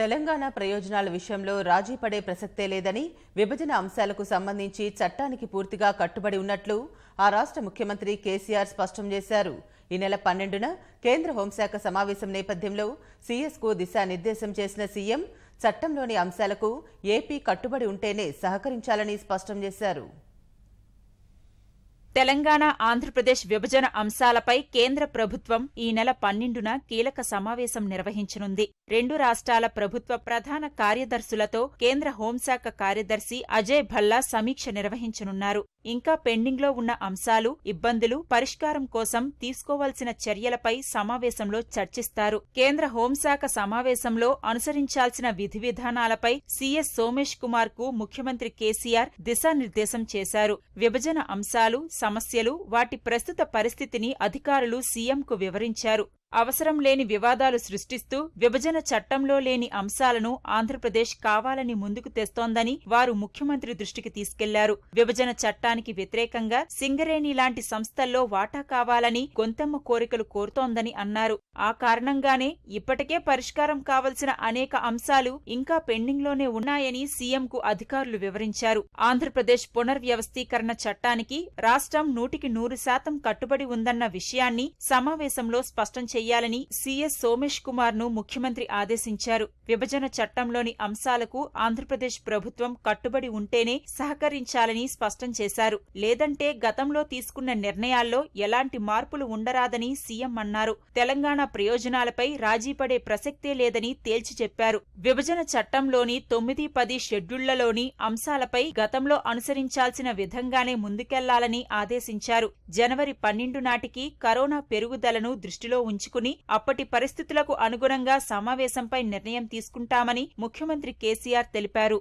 తెలంగాణ ప్రయోజనాల విషయంలో రాజీ పడే ప్రసక్తే లేదని విభజన అంశాలకు సంబంధించి చట్టానికి పూర్తిగా కట్టుబడి ఉన్నట్లు ఆ రాష్ట్ర ముఖ్యమంత్రి కేసీఆర్ స్పష్టం చేశారు ఈ నెల పన్నెండున కేంద్ర హోంశాఖ సమావేశం నేపథ్యంలో సీఎస్కు దిశానిర్దేశం చేసిన సీఎం చట్టంలోని అంశాలకు ఏపీ కట్టుబడి ఉంటేనే సహకరించాలని స్పష్టం చేశారు తెలంగాణ ఆంధ్రప్రదేశ్ విభజన అంశాలపై కేంద్ర ప్రభుత్వం ఈ నెల పన్నెండున కీలక సమావేశం నిర్వహించనుంది రెండు రాష్ట్రాల ప్రభుత్వ ప్రధాన కార్యదర్శులతో కేంద్ర హోంశాఖ కార్యదర్శి అజయ్ భల్లా సమీక్ష నిర్వహించనున్నారు ఇంకా పెండింగ్లో ఉన్న అంశాలు ఇబ్బందులు పరిష్కారం కోసం తీసుకోవాల్సిన చర్యలపై సమావేశంలో చర్చిస్తారు కేంద్ర హోంశాఖ సమావేశంలో అనుసరించాల్సిన విధి విధానాలపై సీఎస్ సోమేష్ కుమార్ కు ముఖ్యమంత్రి కేసీఆర్ దిశానిర్దేశం చేశారు విభజన అంశాలు సమస్యలు వాటి ప్రస్తుత పరిస్థితిని అధికారులు సీఎంకు వివరించారు అవసరం లేని వివాదాలు సృష్టిస్తూ విభజన చట్టంలో లేని అంశాలను ఆంధ్రప్రదేశ్ కావాలని ముందుకు తెస్తోందని వారు ముఖ్యమంత్రి దృష్టికి తీసుకెళ్లారు విభజన చట్టానికి వ్యతిరేకంగా సింగరేణి లాంటి సంస్థల్లో వాటా కావాలని గొంతమ్మ కోరికలు కోరుతోందని అన్నారు ఆ కారణంగానే ఇప్పటికే పరిష్కారం కావలసిన అనేక అంశాలు ఇంకా పెండింగ్లోనే ఉన్నాయని సీఎంకు అధికారులు వివరించారు ఆంధ్రప్రదేశ్ పునర్వ్యవస్థీకరణ చట్టానికి రాష్ట్రం నూటికి నూరు శాతం కట్టుబడి ఉందన్న విషయాన్ని సమావేశంలో స్పష్టం చేశారు చేయాలని సీఎస్ సోమేష్ కుమార్ ను ముఖ్యమంత్రి ఆదేశించారు విభజన చట్టంలోని అంశాలకు ఆంధ్రప్రదేశ్ ప్రభుత్వం కట్టుబడి ఉంటేనే సహకరించాలని స్పష్టం చేశారు లేదంటే గతంలో తీసుకున్న నిర్ణయాల్లో ఎలాంటి మార్పులు ఉండరాదని సీఎం అన్నారు తెలంగాణ ప్రయోజనాలపై రాజీపడే ప్రసక్తే లేదని తేల్చి చెప్పారు విభజన చట్టంలోని తొమ్మిది పది షెడ్యూళ్లలోని అంశాలపై గతంలో అనుసరించాల్సిన విధంగానే ముందుకెళ్లాలని ఆదేశించారు జనవరి పన్నెండు నాటికి కరోనా పెరుగుదలను దృష్టిలో ఉంచుకుని చర్చించుకుని అప్పటి పరిస్థితులకు అనుగుణంగా సమావేశంపై నిర్ణయం తీసుకుంటామని ముఖ్యమంత్రి కేసీఆర్ తెలిపారు